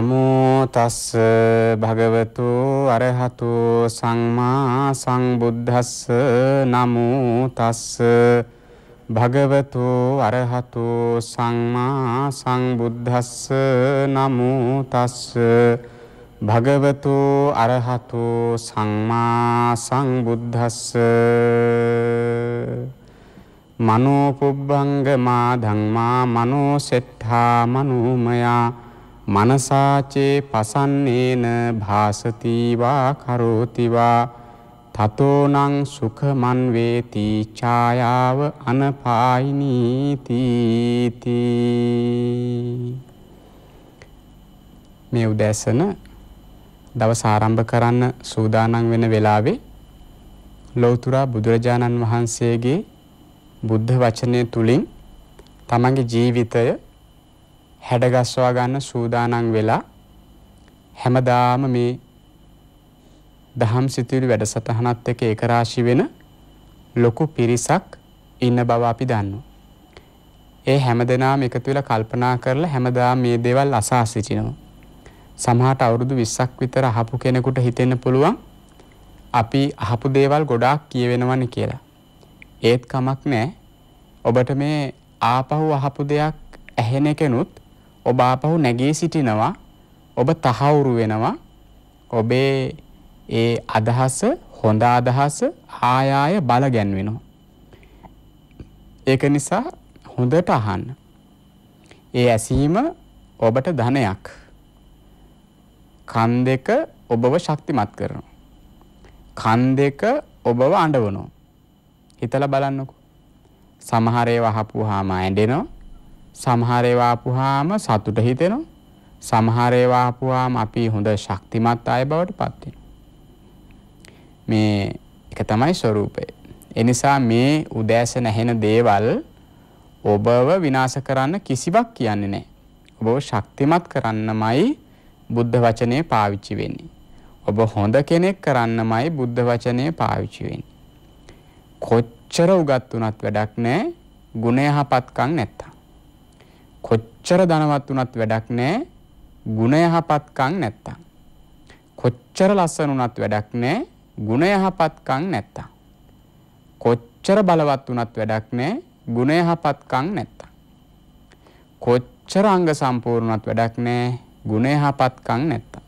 නමෝ තස්ස භගවතු අරහතු සම්මා සංබුද්දස්ස නමෝ තස්ස භගවතු අරහතු සම්මා සංබුද්දස්ස නමෝ තස්ස භගවතු අරහතු සම්මා සංබුද්දස්ස මනෝ පුබ්බංගමා ධම්මා මනෝ සෙත්තා මනෝමයා මනසාචේ පසන්නේන භාසතිවා කරෝතිවා තතෝනං සුඛමන් වේති ඡායාව අනපායිනී තීති මේ උදෑසන දවස ආරම්භ කරන්න සූදානම් වෙන වෙලාවේ ලෞතර බුදුරජාණන් වහන්සේගේ බුද්ධ වචනය තුලින් තමගේ ජීවිතය හැඩගස්වා ගන්න සූදානම් වෙලා හැමදාම මේ දහම් සිතුවිලි වැඩසටහනත් එක්ක ඒකරාශි වෙන ලොකු පිරිසක් ඉන්න බව අපි දන්නවා. ඒ හැමදෙනාම එකතු වෙලා කල්පනා කරලා හැමදාම මේ දේවල් අසා සිටිනවා. සමහරට අවුරුදු 20ක් විතර අහපු කෙනෙකුට හිතෙන්න පුළුවන් අපි අහපු දේවල් ගොඩාක් කියවෙනවනේ කියලා. ඒත් කමක් නැහැ. ඔබට මේ ආපහු අහපු දෙයක් ඇහෙන කෙනුත් ඔබ ආපහු නැගී සිටිනවා ඔබ තහවුරු වෙනවා ඔබේ ඒ අදහස හොඳ අදහස ආයාය බල ගැන්වෙනවා. ඒක නිසා හොඳට අහන්න. ඒ ඇසීම ඔබට ධනයක්. කන් දෙක ඔබව ශක්තිමත් කරනවා. කන් දෙක ඔබව අඬවනවා. හිතලා බලන්නකෝ. සමහර ඒවා අහපුවාම ඇඬෙනවා. සමහර ඒවා ආපුවාම සතුට හිතෙනවා. සමහර ඒවා ආපුවාම අපි හොඳ ශක්තිමත් අය බවට පත් මේ එක තමයි ස්වરૂපය. ඒ නිසා මේ උදෑසන ඇහෙන දේවල් ඔබව විනාශ කරන්න කිසිවක් කියන්නේ නැහැ. ඔබව ශක්තිමත් කරන්නමයි බුද්ධ වචනේ පාවිච්චි වෙන්නේ. ඔබ හොඳ කෙනෙක් කරන්නමයි බුද්ධ වචනේ පාවිච්චි වෙන්නේ. කොච්චර උගත් වුණත් වැඩක් නැහැ. ගුණ යහපත්කම් නැත්තම්. කොච්චර ධනවත් වුණත් වැඩක් නැහැ ගුණ යහපත්කම් නැත්තම්. කොච්චර ලස්සන වුණත් වැඩක් නැහැ ගුණ යහපත්කම් නැත්තම්. කොච්චර බලවත් වුණත් වැඩක් නැහැ ගුණ යහපත්කම් නැත්තම්. කොච්චර අංග සම්පූර්ණවත් වැඩක් නැහැ ගුණ යහපත්කම් නැත්තම්.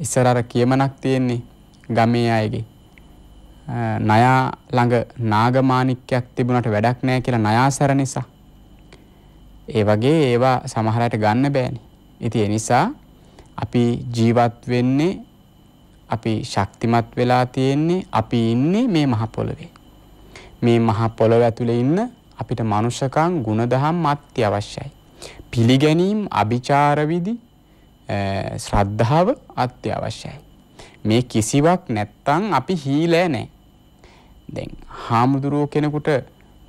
ඉස්සර අර කියමනක් තියෙන්නේ ගමේ අයගේ නයා ළඟ නාගමාණික්කයක් තිබුණට වැඩක් නැහැ කියලා නයාසර නිසා. ඒ වගේ ඒවා සමහර අයට ගන්න බෑනේ. ඉතින් ඒ නිසා අපි ජීවත් වෙන්නේ අපි ශක්තිමත් වෙලා තියෙන්නේ අපි ඉන්නේ මේ මහ පොළවේ. මේ මහ පොළොව ඇතුලේ ඉන්න අපිට මනුෂකම් ගුණදහම් අත්‍යවශ්‍යයි. පිළිගැනීම් අභිචාර විදි ශ්‍රද්ධාව අත්‍යවශ්‍යයි. මේ කිසිවක් නැත්තම් අපි හීලෑ නැහැ. දැන් හාමුදුරුව කෙනෙකුට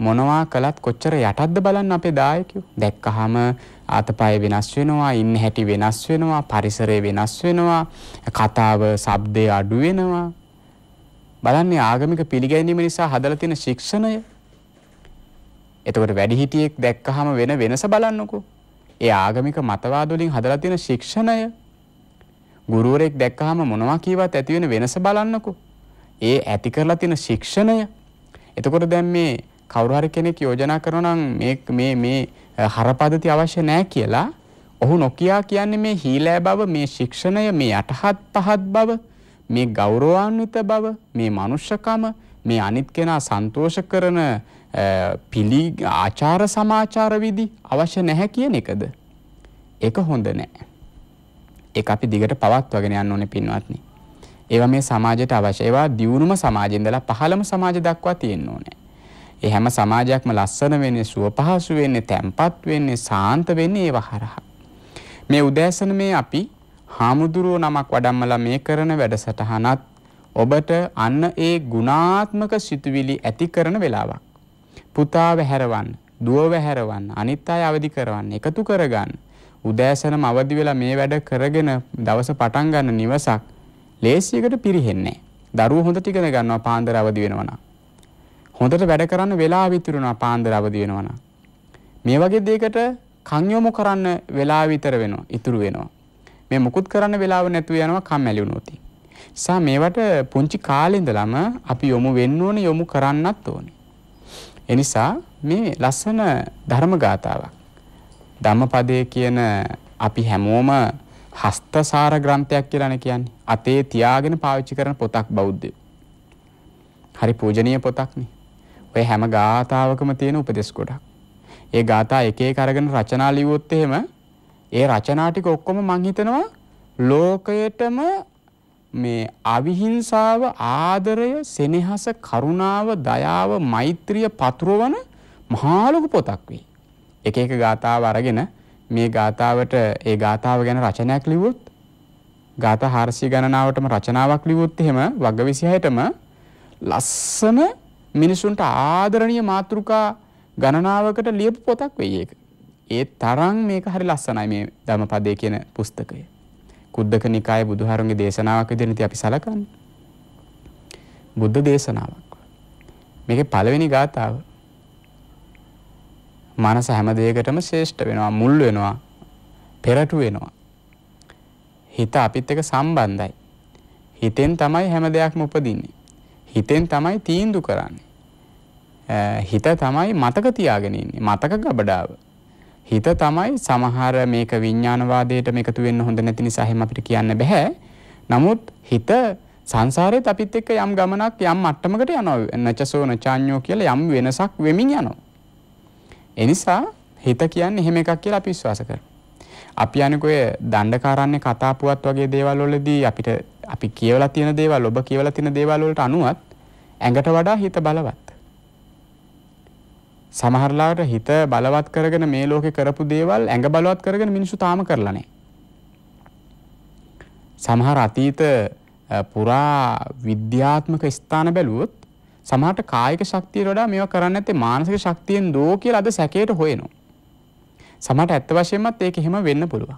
මොනවා කළත් කොච්චර යටත්ද බලන්න අපේ දායකයෝ. දැක්කහම ආතපය වෙනස් වෙනවා, ඉන්න හැටි වෙනස් වෙනවා, පරිසරය වෙනස් වෙනවා, කතාව, ශබ්දය අඩු වෙනවා. බලන්නේ ආගමික පිළිගැනීම නිසා හදලා තියෙන ශික්ෂණය. එතකොට වැඩිහිටියෙක් දැක්කහම වෙන වෙනස බලන්නකෝ. ඒ ආගමික මතවාද වලින් හදලා තියෙන ශික්ෂණය ගුරුවරයෙක් දැක්කහම මොනවා කීවත් ඇති වෙන වෙනස බලන්නකෝ. ඒ ඇති කරලා තියෙන ශික්ෂණය එතකොට දැන් මේ කවුරු හරි කෙනෙක් යෝජනා කරනවා නම් මේ මේ මේ හරපද්ධති අවශ්‍ය නැහැ කියලා ඔහු නොකියා කියන්නේ මේ හීලෑ බව මේ ශික්ෂණය මේ යටහත් පහත් බව මේ ගෞරවාන්විත බව මේ මනුෂ්‍යකම මේ අනිත් කෙනා සන්තෝෂ කරන පිළි ආචාර සමාචාර විදි අවශ්‍ය නැහැ කියන එකද ඒක හොඳ නැහැ ඒක අපි දිගට පවත්වාගෙන යන්න ඕනේ පින්වත්නි ඒවා මේ සමාජයට අවශ්‍ය. ඒවා දියුණුම සමාජෙ ඉඳලා පහළම සමාජ දක්වා තියෙන්න ඕනේ. ඒ හැම සමාජයක්ම ලස්සන වෙන්නේ, සුව පහසු වෙන්නේ, තැම්පත් වෙන්නේ, සාන්ත වෙන්නේ ඒව හරහා. මේ උදෑසන මේ අපි හාමුදුරුවෝ නමක් වඩම්මලා මේ කරන වැඩසටහනත් ඔබට අන්න ඒ ගුණාත්මක සිතුවිලි ඇති කරන වෙලාවක්. පුතාව හැරවන්න, දුවව හැරවන්න, අනිත් අය අවදි කරවන්න, එකතු කරගන්න. උදෑසනම අවදි වෙලා මේ වැඩ කරගෙන දවස පටන් ගන්න නිවසක් ලේසියකට පිරෙන්නේ දරුවෝ හොඳට ඉගෙන ගන්නවා පාන්දර අවදි වෙනවා හොඳට වැඩ කරන්න වෙලාව විතරනවා පාන්දර අවදි වෙනවා මේ වගේ දෙයකට කන් යොමු කරන්න වෙලාව විතර වෙනවා ඉතුරු වෙනවා මේ මුකුත් කරන්න වෙලාව නැතුව යනවා කම්මැලි වුණොත් සා මේවට පුංචි කාලේ ඉඳලම අපි යොමු වෙන්න ඕනේ යොමු කරන්නත් ඕනේ එනිසා මේ ලස්සන ධර්ම ගාතාවක් ධම්මපදයේ කියන අපි හැමෝම හස්තසාර ග්‍රන්ථයක් කියලානේ කියන්නේ. අතේ තියාගෙන පාවිච්චි කරන පොතක් බෞද්ධයෝ. හරි පූජනීය පොතක්නේ. ඔය හැම ගාථාවකම තියෙන උපදෙස් ගොඩක්. ඒ ගාථා එක එක අරගෙන රචනා ලියුවොත් එහෙම ඒ රචනා ටික ඔක්කොම මං හිතනවා ලෝකයටම මේ අවිහිංසාව ආදරය සෙනෙහස කරුණාව දයාව මෛත්‍රිය පතුරවන මහා ලොකු පොතක් වෙයි. එක එක ගාථාව අරගෙන මේ ගාතාවට ඒ ගාතාව ගැන රචනයක් ලිව්වොත් ගාථා 400 ගණනාවටම රචනාවක් ලිව්වොත් එහෙම වග්ග 26ටම ලස්සන මිනිසුන්ට ආදරණීය මාතෘකා ගණනාවකට ලියපු පොතක් වෙයි ඒක. ඒ තරම් මේක හරි ලස්සනයි මේ ධම්මපදයේ කියන පුස්තකය. කුද්දක නිකායේ බුදුහාරන්ගේ දේශනාවක් විදිහට ඉතින් අපි සලකන්නේ. බුද්ධ දේශනාවක්. මේකේ පළවෙනි ගාථාව මනස හැම දෙයකටම ශේෂ්ඨ වෙනවා මුල් වෙනවා පෙරටු වෙනවා. හිත අපිත් එක සම්බන්ධයි. හිතෙන් තමයි හැම දෙයක්ම උපදින්නේ. හිතෙන් තමයි තීන්දු කරන්නේ. හිත තමයි මතක තියාගෙන ඉන්නේ මතක ගබඩාව. හිත තමයි සමහර මේක විඥානවාදයට මේකතු වෙන්න හොඳ නැති නිසා හැම අපිට කියන්න බෑ. නමුත් හිත සංසාරෙත් අපිත් එක්ක යම් ගමනක් යම් මට්ටමකට යනවා. නචසෝ නචාඤ්ඤෝ කියලා යම් වෙනසක් වෙමින් යනවා. එනිසා හිත කියන්නේ එහෙම එකක් කියලා අපි විශ්වාස කරමු. අපි අනිකෝ දණ්ඩකාරන්නේ කතා පුවත් වගේ දේවල් වලදී අපිට අපි කියවලා තියෙන දේවල් ඔබ කියවලා තියෙන දේවල් වලට අනුවත් ඇඟට වඩා හිත බලවත්. සමහරලාට හිත බලවත් කරගෙන මේ ලෝකේ කරපු දේවල් ඇඟ බලවත් කරගෙන මිනිස්සු තාම කරලා නැහැ. සමහර අතීත පුරා විද්‍යාත්මක ස්ථාන බැලුවොත් සමහරට කායික ශක්තියට වඩා මේවා කරන්න නැත්තේ මානසික ශක්තියෙන් දෝ කියලා අද සැකයට හොයනවා. සමහරට ඇත්ත වශයෙන්මත් ඒක එහෙම වෙන්න පුළුවන්.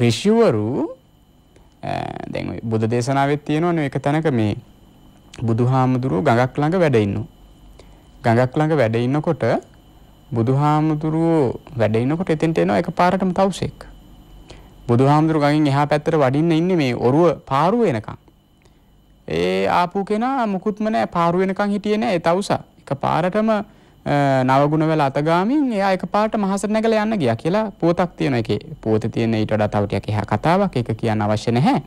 ඍෂිවරු දැන් ওই බුදු දේශනාවෙත් තියෙනවනේ එක තැනක මේ බුදුහාමුදුරුව ගඟක් ළඟ වැඩ ඉන්නවා. ගඟක් ළඟ වැඩ ඉන්නකොට බුදුහාමුදුරුව වැඩ ඉන්නකොට එතෙන්ට එනවා එකපාරටම තවුසෙක්. බුදුහාමුදුරු ගඟෙන් එහා පැත්තට වඩින්න ඉන්නේ මේ ඔරුව පාරුව එනකන්. ඒ ආපු කෙනා මුකුත්ම නෑ පාරු වෙනකන් හිටියේ නෑ ඒ තවුසා. එකපාරටම නවගුණ වෙලා අතගාමින් එයා එකපාරට මහසට නැගලා යන්න ගියා කියලා පුවතක් තියෙන එකේ. පුවතේ තියෙන ඊට වඩා තව ටිකක් එහා කතාවක් ඒක කියන්න අවශ්‍ය නැහැ.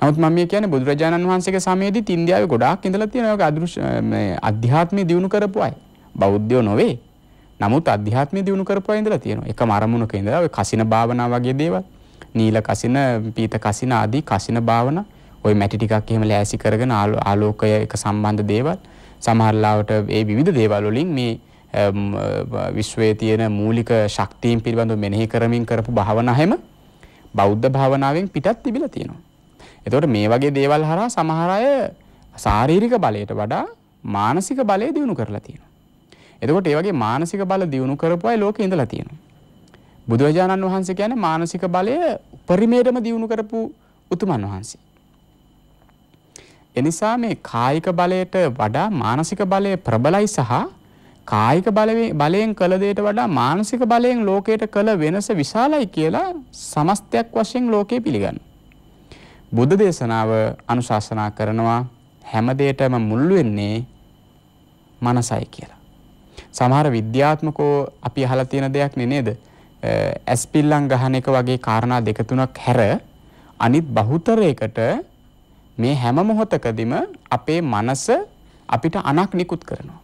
නමුත් මම මේ කියන්නේ බුදුරජාණන් වහන්සේගේ සමයේදීත් ඉන්දියාවේ ගොඩාක් ඉඳලා තියෙන ඔයක අදෘශ්‍ය මේ අධ්‍යාත්මය දියුණු කරපු අය. බෞද්ධයෝ නොවේ. නමුත් අධ්‍යාත්මය දියුණු කරපු අය ඉඳලා තියෙනවා. එකම අරමුණක ඉඳලා ඔය කසින භාවනා වගේ දේවල්, නීල කසින, පීත කසින ආදී කසින භාවනා ওই මැටි ටිකක් එහෙම ලෑසි කරගෙන ආලෝකය එක සම්බන්ධ දේවල් සමහරලාවට ඒ විවිධ දේවල් වලින් මේ විශ්වයේ තියෙන මූලික ශක්තියින් පිළිබඳව මෙනෙහි කරමින් කරපු භාවනා හැම බෞද්ධ භාවනාවෙන් පිටත් තිබිලා තියෙනවා. එතකොට මේ වගේ දේවල් හරහා සමහර අය ශාරීරික බලයට වඩා මානසික බලය දිනු කරලා තියෙනවා. එතකොට ඒ වගේ මානසික බල දිනු කරපු අය ලෝකේ ඉඳලා තියෙනවා. බුදුරජාණන් වහන්සේ කියන්නේ මානසික බලය උපරිමයටම දිනු කරපු උතුමන් වහන්සේ. එනිසා මේ කායික බලයට වඩා මානසික බලය ප්‍රබලයි සහ කායික බලයෙන් කළ දෙයට වඩා මානසික බලයෙන් ලෝකයට කළ වෙනස විශාලයි කියලා සමස්තයක් වශයෙන් ලෝකේ පිළිගන්න. බුද්ධ දේශනාව අනුශාසනා කරනවා හැම දෙයකම මුල් වෙන්නේ මනසයි කියලා. සමහර විද්‍යාත්මකෝ අපි අහලා තියෙන දෙයක් නේ නේද? ඇස්පිල්ලම් ගහන එක වගේ කාරණා දෙක තුනක් හැර අනිත් බහුතරයකට මේ හැම මොහොතකදීම අපේ මනස අපිට අනක් නිකුත් කරනවා.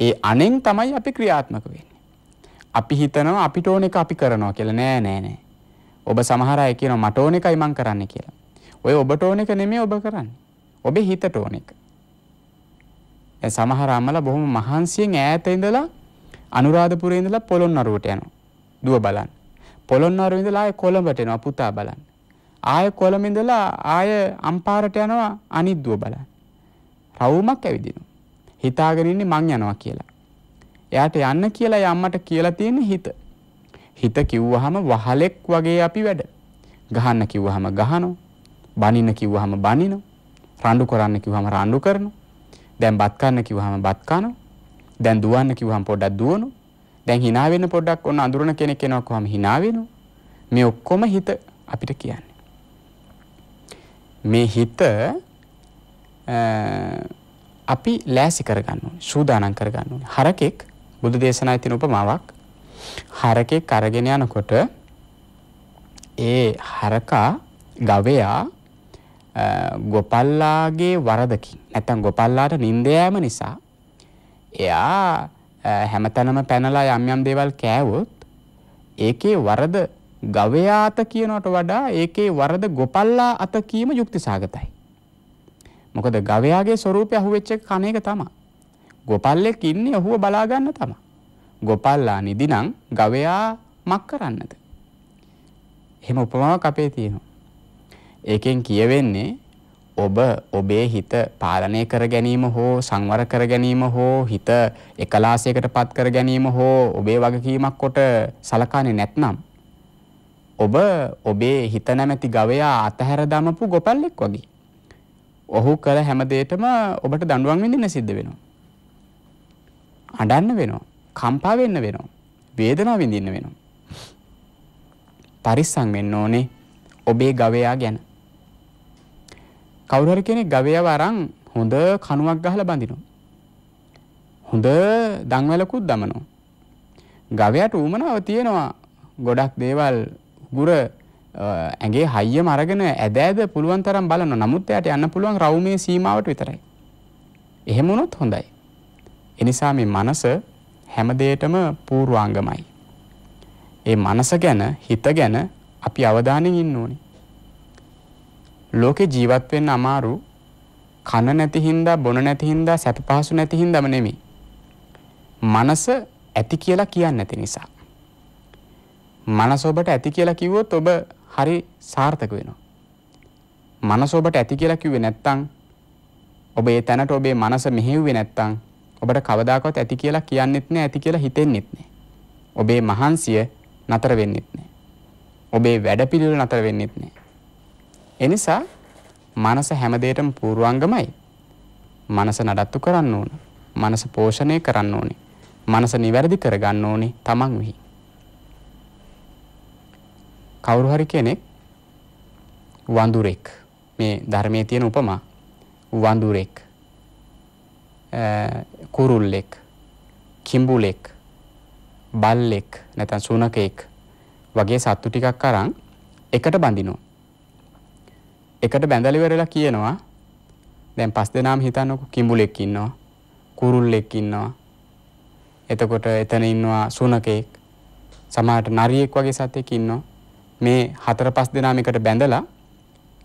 ඒ අනෙන් තමයි අපි ක්‍රියාත්මක වෙන්නේ. අපි හිතනවා අපිට ඕන එක අපි කරනවා කියලා නෑ නෑ නෑ. ඔබ සමහර අය කියනවා මට ඕන එකයි මං කරන්න කියලා. ඔය ඔබට ඕන එක නෙමෙයි ඔබ කරන්නේ. ඔබේ හිතට ඕන එක. දැන් සමහර අම්මලා බොහොම මහන්සියෙන් ඈත ඉඳලා අනුරාධපුරේ ඉඳලා පොළොන්නරුවට යනවා. දුව බලන්න. පොළොන්නරුවේ ඉඳලා ආයේ කොළඹට එනවා පුතා බලන්න. ආය කොළඹ ඉඳලා ආය අම්පාරට යනවා අනිද්දුව බලන්න. රවුමක් ඇවිදිනවා. හිතාගෙන ඉන්නේ මං යනවා කියලා. එයාට යන්න කියලා යම්මට කියලා තියෙන හිත. හිත කිව්වහම වහලෙක් වගේ අපි වැඩ. ගහන්න කිව්වහම ගහනවා. බනින්න කිව්වහම බනිනවා. රණ්ඩු කරන්න කිව්වහම රණ්ඩු කරනවා. දැන් බත් කන්න කිව්වහම බත් කනවා. දැන් දුවන්න කිව්වහම පොඩ්ඩක් දුවනවා. දැන් hina වෙන්න පොඩ්ඩක් ඔන්න අඳුරන කෙනෙක් එනවා කොහම hina වෙනවා. මේ ඔක්කොම හිත අපිට කියන්නේ. මේ හිත අපි ලෑසි කරගන්න ඕනේ. සූදානම් කරගන්න ඕනේ. හරකෙක් බුදු දේශනාවේ තියෙන උපමාවක් හරකෙක් අරගෙන යනකොට ඒ හරකා ගවයා ගොපල්ලාගේ වරදකින් නැත්නම් ගොපල්ලාට නිින්ද යෑම නිසා එයා හැමතැනම පැනලා යම් යම් දේවල් කෑවොත් ඒකේ වරද ගවයා අත කියනට වඩා ඒකේ වරද ගොපල්ලා අත කීම යුක්තිසාගතයි. මොකද ගවයාගේ ස්වරූපය අහුවෙච්ච එක කණ එක තමයි. ගොපල්ලෙක් ඉන්නේ ඔහුව බලා ගන්න තමයි. ගොපල්ලා නිදිනම් ගවයා මක් කරන්නද? එහෙම උපමාවක් අපේ තියෙනවා. ඒකෙන් කියවෙන්නේ ඔබ ඔබේ හිත පාලනය කර ගැනීම හෝ සංවර කර ගැනීම හෝ හිත එකලාසයකට පත් කර ගැනීම හෝ ඔබේ වගකීමක් කොට සලකන්නේ නැත්නම් ඔබ ඔබේ හිත නැමැති ගවයා අතහැර දමපු ගොපල්ලෙක් වගේ. ඔහු කළ හැම දෙයකම ඔබට දඬුවම් විඳින්න සිද්ධ වෙනවා. අඬන්න වෙනවා. කම්පා වෙන්න වෙනවා. වේදනාව විඳින්න වෙනවා. පරිස්සම් වෙන්න ඕනේ ඔබේ ගවයා ගැන. කවුරු හරි කෙනෙක් ගවයාව අරන් හොඳ කණුවක් ගහලා බඳිනවා. හොඳ දන්වැලකුත් දමනවා. ගවයාට ඌමනාව තියෙනවා ගොඩක් දේවල් ගුර ඇගේ හයියම අරගෙන ඇදෑද පුළුවන් තරම් බලන්න නමුත් එයාට යන්න පුළුවන් රවුමේ සීමාවට විතරයි. එහෙම වුණොත් හොඳයි. එනිසා මේ මනස හැම දෙයකම පූර්වාංගමයි. ඒ මනස ගැන හිත ගැන අපි අවධානයෙන් ඉන්න ඕනේ. ලෝකේ ජීවත් වෙන්න අමාරු කන නැති හින්දා බොන නැති හින්දා සැප පහසු නැති හින්දාම නෙමෙයි. මනස ඇති කියලා කියන්නේ නැති නිසා. මනස ඔබට ඇති කියලා කිව්වොත් ඔබ හරි සාර්ථක වෙනවා. මනස ඔබට ඇති කියලා කිව්වේ නැත්නම් ඔබ ඒ තැනට ඔබේ මනස මෙහෙව්වේ නැත්නම් ඔබට කවදාකවත් ඇති කියලා කියන්නෙත් නෑ ඇති කියලා හිතෙන්නෙත් නෑ. ඔබේ මහන්සිය නතර වෙන්නෙත් නෑ. ඔබේ වැඩපිළිවෙල නතර වෙන්නෙත් නෑ. එනිසා මනස හැමදේටම පූර්වංගමයි. මනස නඩත්තු කරන්න ඕන. මනස පෝෂණය කරන්න ඕනේ. මනස නිවැරදි කරගන්න ඕනේ තමන් විහිං. කවුරු හරි කෙනෙක් වඳුරෙක් මේ ධර්මයේ තියෙන උපමා වඳුරෙක් කුරුල්ලෙක් කිඹුලෙක් බල්ලෙක් නැත්නම් සුනකෙක් වගේ සත්තු ටිකක් අරන් එකට බඳිනවා එකට බැඳලා ඉවරලා කියනවා දැන් පස් දෙනාම හිතන්නකො කිඹුලෙක් ඉන්නවා කුරුල්ලෙක් ඉන්නවා එතකොට එතන ඉන්නවා සුනකෙක් සමහරට නරියෙක් වගේ සතෙක් ඉන්නවා මේ හතර පස් දෙනා මේකට බැඳලා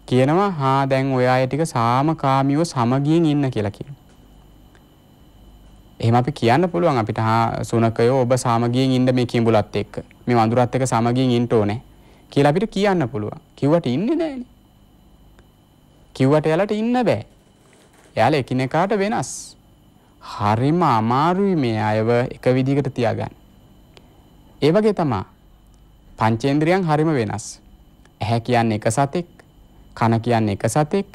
කියනවා හා දැන් ඔය අය ටික සාමකාමීව සමගියෙන් ඉන්න කියලා කියනවා. එහෙම අපි කියන්න පුළුවන් අපිට හා සුනකයෝ ඔබ සමගියෙන් ඉන්න මේ කිඹුලත් එක්ක මේ වඳුරත් එක්ක සමගියෙන් ඉන්න ඕනේ කියලා අපිට කියන්න පුළුවන්. කිව්වට ඉන්නේ නැහැනේ. කිව්වට එයාලට ඉන්න බෑ. එයාලා එකිනෙකාට වෙනස්. හරිම අමාරුයි මේ අයව එක විදිහකට තියාගන්න. ඒ වගේ තමයි පංචේන්ද්‍රියන් හරිම වෙනස්. ඇහැ කියන්නේ එක සතෙක්, කන කියන්නේ එක සතෙක්,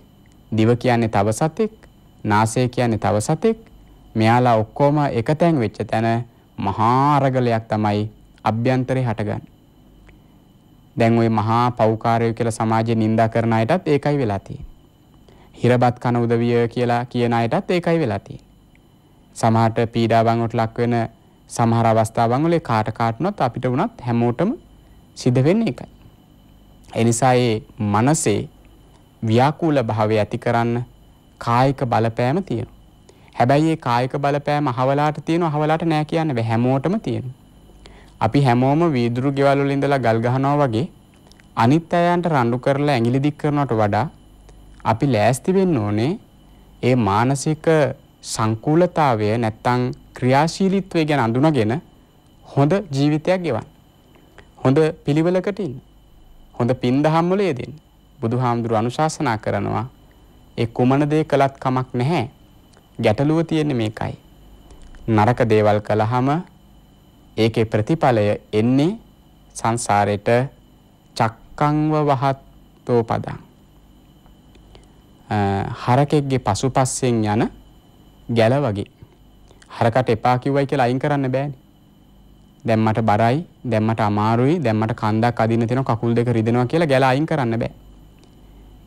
දිව කියන්නේ තව සතෙක්, නාසය කියන්නේ තව සතෙක්. මෙයාලා ඔක්කොම එකතෙන් වෙච්ච තැන මහා අරගලයක් තමයි අභ්‍යන්තරේ හටගන්නේ. දැන් ওই මහා පෞකාරය කියලා සමාජයේ නිඳා කරන අයටත් ඒකයි වෙලා තියෙන්නේ. හිරබත් කන උදවිය කියලා කියන අයටත් ඒකයි වෙලා තියෙන්නේ. සමහරට පීඩාවන් වලට ලක් වෙන සමහර අවස්ථාවන් වල කාට කාටනොත් අපිට වුණත් හැමෝටම සිද්ධ වෙන්නේ එකයි. ඒ නිසා ඒ මනසේ ව්‍යාකූල භාවය ඇති කරන්න කායික බලපෑම තියෙනවා. හැබැයි ඒ කායික බලපෑම අහවලාට තියෙනවා අහවලාට නෑ කියන්න බෑ හැමෝටම තියෙනවා. අපි හැමෝම වීදුරු ගෙවල් වල ඉඳලා ගල් ගහනවා වගේ අනිත් අයයන්ට රණ්ඩු කරලා ඇඟිලි දික් කරනවට වඩා අපි ලෑස්ති වෙන්න ඕනේ ඒ මානසික සංකූලතාවය නැත්තම් ක්‍රියාශීලීත්වය ගැන අඳුනගෙන හොඳ ජීවිතයක් ගෙවන්න. හොඳ පිළිවෙලකට ඉන්න. හොඳ පින් දහම් වල යෙදෙන්න. බුදුහාමුදුරු අනුශාසනා කරනවා ඒ කුමන දේ කළත් කමක් නැහැ. ගැටලුව තියෙන්නේ මේකයි. නරක දේවල් කළාම ඒකේ ප්‍රතිඵලය එන්නේ සංසාරෙට චක්කංව වහත්තෝ පදං. හරකෙක්ගේ පසුපස්සෙන් යන ගැල වගේ. හරකට එපා කිව්වයි කියලා අයින් කරන්න බෑනේ. දැන් මට බරයි, දැන් මට අමාරුයි, දැන් මට කන්දක් අදින්න තියෙනවා කකුල් දෙක රිදෙනවා කියලා ගැල අයින් කරන්න බෑ.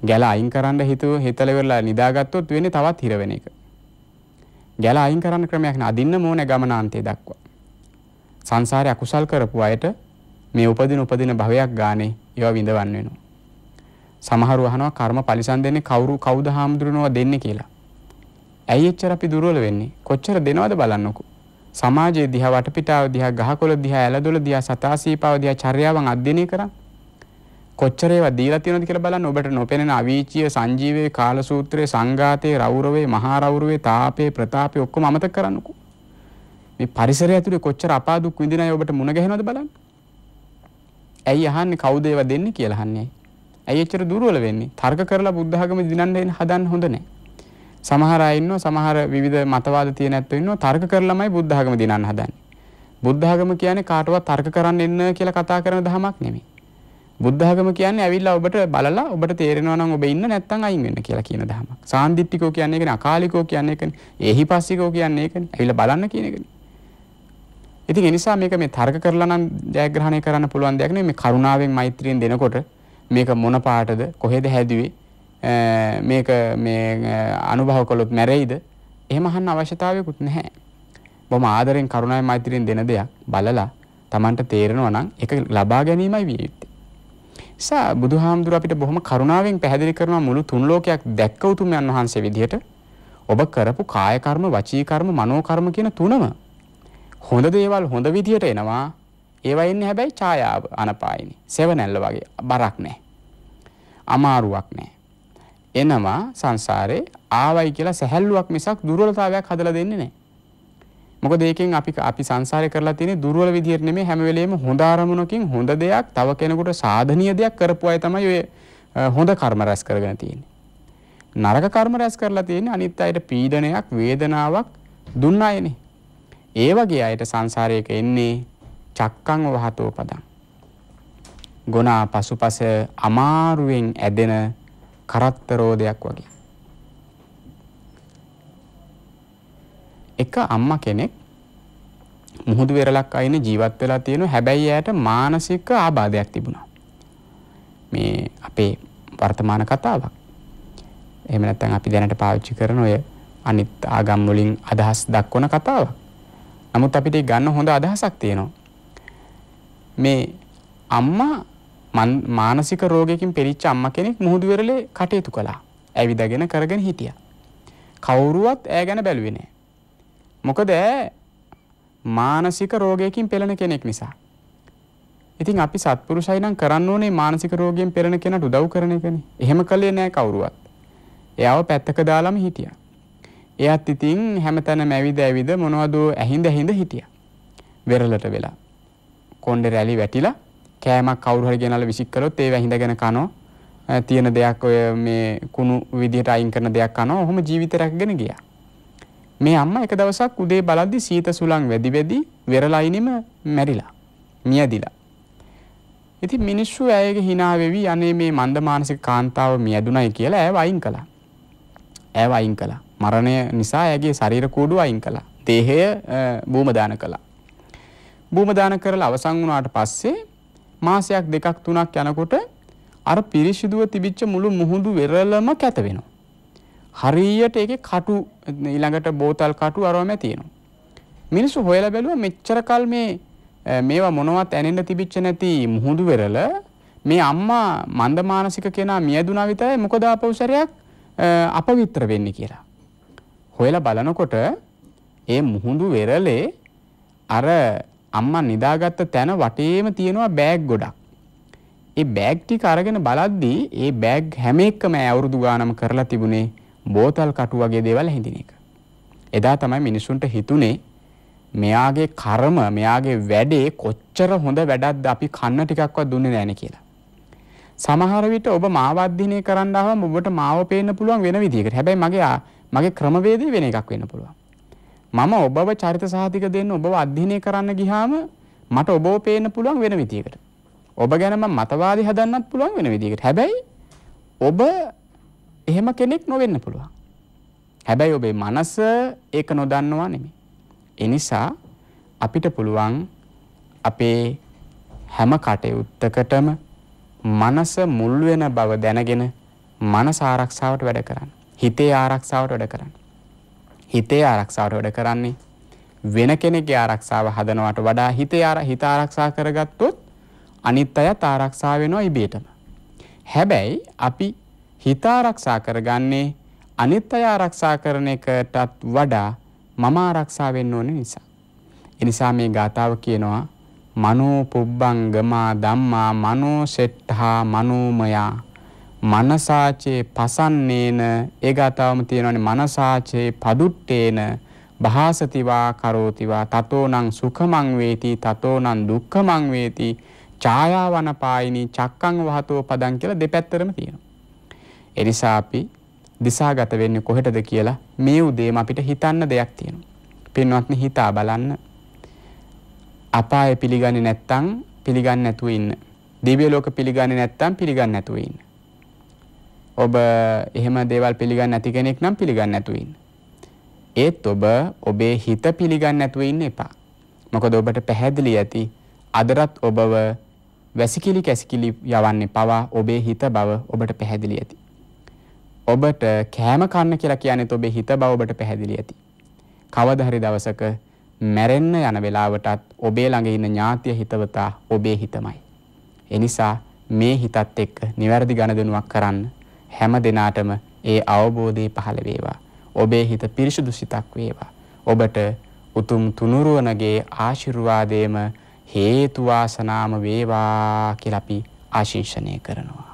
ගැල අයින් කරන්න හිතුව හිතල ඉවරලා නිදාගත්තොත් වෙන්නේ තවත් හිර වෙන එක. ගැල අයින් කරන්න ක්‍රමයක් නෑ අදින්න ඕනේ ගමනාන්තය දක්වා. සංසාරේ අකුසල් කරපු අයට මේ උපදින උපදින භවයක් ගානේ ඒවා විඳවන්න වෙනවා. සමහරව අහනවා කර්ම පරිසම් දෙන්නේ කවුරු කවුද හාමුදුරනවා දෙන්නේ කියලා. ඇයි එච්චර අපි දුර්වල වෙන්නේ? කොච්චර දෙනවද බලන්නකෝ. සමාජයේ දිහා වටපිටාව දිහා ගහකොළ දිහා ඇලදොළ දිහා සතාසීපාව දිහා චර්යාවන් අධ්‍යයනය කරා කොච්චර ඒවා දීලා තියෙනවද කියලා බලන්න ඔබට නොපෙනෙන අවීචිය සංජීවයේ කාලසූත්‍රයේ සංඝාතයේ රෞරවේ මහා රෞරවේ තාපේ ප්‍රතාපේ ඔක්කොම අමතක කරන්නකෝ මේ පරිසරය ඇතුලේ කොච්චර අපාදුක් විඳින අය ඔබට මුණ ගැහෙනවද බලන්න ඇයි අහන්නේ කවුද ඒවා දෙන්නේ කියලා අහන්නේ ඇයි එච්චර දුර්වල වෙන්නේ තර්ක කරලා බුද්ධ ආගම දිනන්න හදන්න හොඳ නැහැ සමහර අය ඉන්නවා සමහර විවිධ මතවාද තියෙන ඇත්තෝ ඉන්නවා තර්ක කරලාමයි බුද්ධ ආගම දිනන්න හදන්නේ. බුද්ධ ආගම කියන්නේ කාටවත් තර්ක කරන්න එන්න කියලා කතා කරන දහමක් නෙමෙයි. බුද්ධ ආගම කියන්නේ ඇවිල්ලා ඔබට බලලා ඔබට තේරෙනවා නම් ඔබ ඉන්න නැත්තම් අයින් වෙන්න කියලා කියන දහමක්. සාන්දිටිකෝ කියන්නේ ඒකනේ අකාලිකෝ කියන්නේ ඒකනේ. ඒහිපස්සිකෝ කියන්නේ ඒකනේ. ඇවිල්ලා බලන්න කියන එකනේ. ඉතින් ඒ නිසා මේක මේ තර්ක කරලා නම් ජයග්‍රහණය කරන්න පුළුවන් දෙයක් නෙමෙයි. මේ කරුණාවෙන් මෛත්‍රියෙන් දෙනකොට මේක මොන පාටද කොහෙද හැදුවේ මේක මේ අනුභව කළොත් මැරෙයිද? එහෙම අහන්න අවශ්‍යතාවයකුත් නැහැ. බොහොම ආදරෙන් කරුණාවෙන් මෛත්‍රියෙන් දෙන දෙයක් බලලා Tamanට තේරෙනවා නම් ඒක ලබා ගැනීමයි විය යුත්තේ. නිසා බුදුහාමුදුර අපිට බොහොම කරුණාවෙන් පැහැදිලි කරන මුළු තුන් ලෝකයක් දැක්ක උතුමයන් වහන්සේ විදිහට ඔබ කරපු කාය කර්ම, වචී කර්ම, මනෝ කර්ම කියන තුනම හොඳ දේවල් හොඳ විදිහට එනවා. ඒවා එන්නේ හැබැයි ඡායාව අනපායිනි. සෙවණැල්ල වගේ බරක් නැහැ. අමාරුවක් නැහැ. එනවා සංසාරේ ආවයි කියලා සැහැල්ලුවක් මිසක් දුර්වලතාවයක් හදලා දෙන්නේ නැහැ. මොකද ඒකෙන් අපි අපි සංසාරේ කරලා තියෙන දුර්වල විදියට නෙමෙයි හැම වෙලෙම හොඳ ආරමුණකින් හොඳ දෙයක් තව කෙනෙකුට සාධනීය දෙයක් කරපු අය තමයි ඔය හොඳ කර්ම රැස් කරගෙන තියෙන්නේ. නරක කර්ම රැස් කරලා තියෙන්නේ අනිත් අයට පීඩනයක් වේදනාවක් දුන්න අයනේ. ඒ වගේ අයට සංසාරයක එන්නේ චක්කං වහතෝ පදං. ගුණා පසුපස අමාරුවෙන් ඇදෙන කරත්ත රෝදයක් වගේ. එක අම්මා කෙනෙක් මුහුදු වෙරළක් අයින ජීවත් වෙලා තියෙන හැබැයි එයාට මානසික ආබාධයක් තිබුණා. මේ අපේ වර්තමාන කතාවක්. එහෙම නැත්නම් අපි දැනට පාවිච්චි කරන ඔය අනිත් ආගම් වලින් අදහස් දක්වන කතාවක්. නමුත් අපිට ගන්න හොඳ අදහසක් තියෙනවා. මේ අම්මා මානසික රෝගයකින් පිරිච්ච අම්මා කෙනෙක් මුහුදු වෙරළේ කටයුතු කළා. ඇවිදගෙන කරගෙන හිටියා. කවුරුවත් ඈ ගැන බැලුවේ නෑ. මොකද ඈ මානසික රෝගයකින් පෙළෙන කෙනෙක් නිසා. ඉතින් අපි සත්පුරුෂයි නම් කරන්න ඕනේ මානසික රෝගයෙන් පෙළෙන කෙනාට උදව් කරන එකනේ. එහෙම කළේ නෑ කවුරුවත්. එයාව පැත්තක දාලාම හිටියා. එයාත් ඉතින් හැමතැනම ඇවිද ඇවිද මොනවද ඇහිඳ ඇහිඳ හිටියා. වෙරළට වෙලා. කොණ්ඩේ රැලි වැටිලා කෑමක් කවුරු හරි ගෙනල්ලා විසික් කළොත් ඒව හිඳගෙන කනවා තියෙන දෙයක් ඔය මේ කුණු විදිහට අයින් කරන දෙයක් කනවා ඔහොම ජීවිතය රැකගෙන ගියා මේ අම්මා එක දවසක් උදේ බලද්දි සීත සුළං වැඩි වැඩි වෙරළයිනෙම මැරිලා මියදිලා ඉතින් මිනිස්සු ඇයගේ hina වෙවි අනේ මේ මන්ද මානසික කාන්තාව මියදුණයි කියලා ඇය වයින් කළා ඇය වයින් කළා මරණය නිසා ඇගේ ශරීර කූඩු අයින් කළා. දේහය බූමදාන කළා. බූමදාන කරලා අවසන් වුණාට පස්සේ මාසයක් දෙකක් තුනක් යනකොට අර පිරිසිදුව තිබිච්ච මුළු මුහුදු වෙරළම කැත වෙනවා. හරියට ඒකේ කටු ඊළඟට බෝතල් කටු අරවම තියෙනවා. මිනිස්සු හොයලා බැලුවා මෙච්චර කල් මේ මේවා මොනවත් ඇනෙන්න තිබිච්ච නැති මුහුදු වෙරළ මේ අම්මා මන්දමානසික කෙනා මියදුනා විතරයි මොකද ආපහු සැරයක් අපවිත්‍ර වෙන්නේ කියලා. හොයලා බලනකොට ඒ මුහුදු වෙරළේ අර අම්මා නිදාගත්ත තැන වටේම තියෙනවා බෑග් ගොඩක්. ඒ බෑග් ටික අරගෙන බලද්දී ඒ බෑග් හැම එකම අවුරුදු ගානම කරලා තිබුණේ බෝතල් කටු වගේ දේවල් හැඳින එක. එදා තමයි මිනිසුන්ට හිතුනේ මෙයාගේ කර්ම මෙයාගේ වැඩේ කොච්චර හොඳ වැඩක්ද අපි කන්න ටිකක්වත් දුන්නේ නැණ කියලා. සමහර විට ඔබ මාව අධ්‍යයනය කරන්න ආවම ඔබට මාව පේන්න පුළුවන් වෙන විදිහකට. හැබැයි මගේ මගේ ක්‍රමවේදය වෙන එකක් වෙන්න පුළුවන්. මම ඔබව චරිත සහතික දෙන්න ඔබව අධ්‍යයනය කරන්න ගියාම මට ඔබව පේන්න පුළුවන් වෙන විදියකට. ඔබ ගැන මම මතවාදී හදන්නත් පුළුවන් වෙන විදියකට. හැබැයි ඔබ එහෙම කෙනෙක් නොවෙන්න පුළුවන්. හැබැයි ඔබේ මනස ඒක නොදන්නවා නෙමෙයි. ඒ නිසා අපිට පුළුවන් අපේ හැම කටයුත්තකටම මනස මුල් වෙන බව දැනගෙන මනස ආරක්ෂාවට වැඩ කරන්න. හිතේ ආරක්ෂාවට වැඩ කරන්න. හිතේ ආරක්ෂාවට වැඩ කරන්නේ. වෙන කෙනෙක්ගේ ආරක්ෂාව හදනවට වඩා හිතේ හිත ආරක්ෂා කරගත්තොත් අනිත් අයත් ආරක්ෂා වෙනවා ඉබේටම. හැබැයි අපි හිත ආරක්ෂා කරගන්නේ අනිත් අය ආරක්ෂා කරන එකටත් වඩා මම ආරක්ෂා වෙන්න ඕනේ නිසා. ඒ නිසා මේ ගාතාව කියනවා මනෝ පුබ්බංගමා ධම්මා මනෝ සෙට්ඨා මනෝමයා මනසාචේ පසන්නේන ඒ ගාතාවම තියෙනවානේ මනසාචේ පදුට්ටේන භාසතිවා කරෝතිවා තතෝනං සුඛමං වේති තතෝනං දුක්ඛමං වේති ඡායාවන පායිනී චක්කං වහතෝ පදං කියලා දෙපැත්තරම තියෙනවා. ඒ නිසා අපි දිශාගත වෙන්නේ කොහෙටද කියලා මේ උදේම අපිට හිතන්න දෙයක් තියෙනවා. පින්වත්නි හිතා බලන්න. අපාය පිළිගන්නේ නැත්තම් පිළිගන්නේ නැතුව ඉන්න. දිව්‍ය ලෝක පිළිගන්නේ නැත්තම් පිළිගන්නේ නැතුව ඉන්න. ඔබ එහෙම දේවල් පිළිගන්නේ නැති කෙනෙක් නම් පිළිගන්නේ නැතුව ඉන්න. ඒත් ඔබ ඔබේ හිත පිළිගන්නේ නැතුව ඉන්න එපා. මොකද ඔබට පැහැදිලි ඇති අදටත් ඔබව වැසිකිලි කැසිකිලි යවන්නේ පවා ඔබේ හිත බව ඔබට පැහැදිලි ඇති. ඔබට කෑම කන්න කියලා කියන්නේ ඔබේ හිත බව ඔබට පැහැදිලි ඇති. කවදා හරි දවසක මැරෙන්න යන වෙලාවටත් ඔබේ ළඟ ඉන්න ඥාතිය හිතවතා ඔබේ හිතමයි. එනිසා මේ හිතත් එක්ක නිවැරදි ගණදෙනුවක් කරන්න හැම දිනාටම ඒ අවබෝධය පහළ වේවා. ඔබේ හිත පිරිසුදු සිතක් වේවා. ඔබට උතුම් තුනුරුවනගේ ආශිර්වාදයේම හේතු වාසනාම වේවා කියලා අපි ආශිර්ෂණය කරනවා.